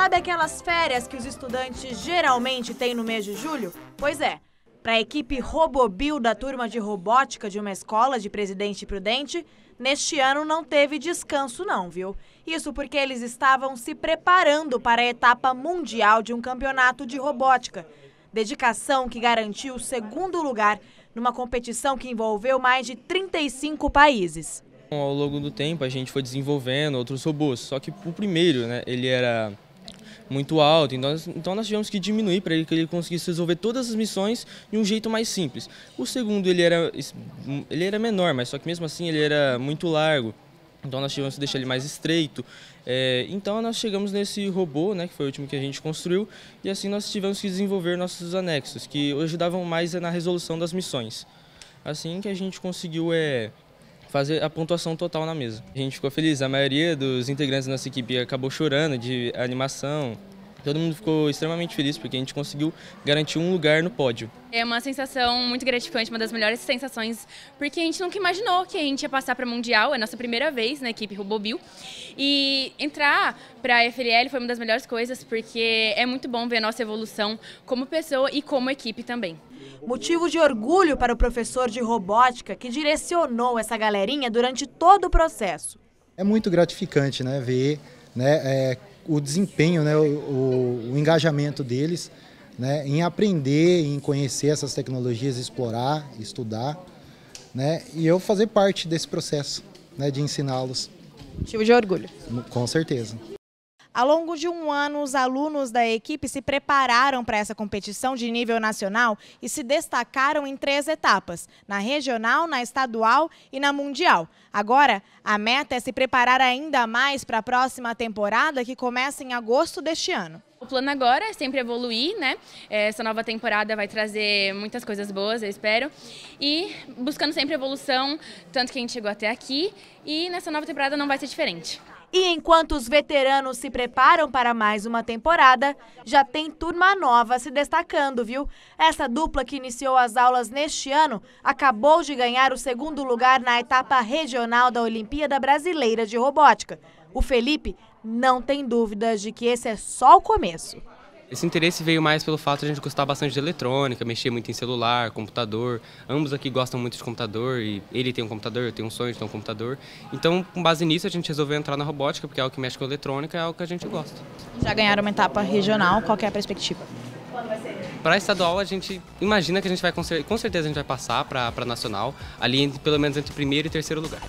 Sabe aquelas férias que os estudantes geralmente têm no mês de julho? Pois é. Para a equipe Robobil da turma de robótica de uma escola de Presidente Prudente, neste ano não teve descanso não, viu? Isso porque eles estavam se preparando para a etapa mundial de um campeonato de robótica. Dedicação que garantiu o segundo lugar numa competição que envolveu mais de 35 países. Ao longo do tempo a gente foi desenvolvendo outros robôs, só que o primeiro, né, ele era muito alto. Então, então nós tivemos que diminuir para ele que ele conseguisse resolver todas as missões de um jeito mais simples. O segundo ele era ele era menor, mas só que mesmo assim ele era muito largo. Então nós tivemos que deixar ele mais estreito. É, então nós chegamos nesse robô, né, que foi o último que a gente construiu, e assim nós tivemos que desenvolver nossos anexos, que ajudavam mais na resolução das missões. Assim que a gente conseguiu é, fazer a pontuação total na mesa. A gente ficou feliz, a maioria dos integrantes da nossa equipe acabou chorando de animação, Todo mundo ficou extremamente feliz porque a gente conseguiu garantir um lugar no pódio. É uma sensação muito gratificante, uma das melhores sensações, porque a gente nunca imaginou que a gente ia passar para Mundial, é a nossa primeira vez na equipe Robobil. E entrar para a FLL foi uma das melhores coisas, porque é muito bom ver a nossa evolução como pessoa e como equipe também. Motivo de orgulho para o professor de robótica que direcionou essa galerinha durante todo o processo. É muito gratificante, né, ver né, é, o desempenho, né, o, o, engajamento deles né, em aprender, em conhecer essas tecnologias, explorar, estudar, né, e eu fazer parte desse processo né, de ensiná-los. Motivo de orgulho. Com certeza. Ao longo de um ano, os alunos da equipe se prepararam para essa competição de nível nacional e se destacaram em três etapas: na regional, na estadual e na mundial. Agora, a meta é se preparar ainda mais para a próxima temporada, que começa em agosto deste ano. O plano agora é sempre evoluir, né? Essa nova temporada vai trazer muitas coisas boas, eu espero. E buscando sempre evolução, tanto que a gente chegou até aqui. E nessa nova temporada não vai ser diferente. E enquanto os veteranos se preparam para mais uma temporada, já tem turma nova se destacando, viu? Essa dupla que iniciou as aulas neste ano acabou de ganhar o segundo lugar na etapa regional da Olimpíada Brasileira de Robótica. O Felipe não tem dúvidas de que esse é só o começo. Esse interesse veio mais pelo fato de a gente gostar bastante de eletrônica, mexer muito em celular, computador. Ambos aqui gostam muito de computador e ele tem um computador, eu tenho um sonho de ter um computador. Então, com base nisso, a gente resolveu entrar na robótica, porque é algo que mexe com eletrônica, é algo que a gente gosta. Já ganharam uma etapa regional, qual é a perspectiva? Para estadual, a gente imagina que a gente vai, com certeza a gente vai passar para nacional, ali pelo menos entre primeiro e terceiro lugar.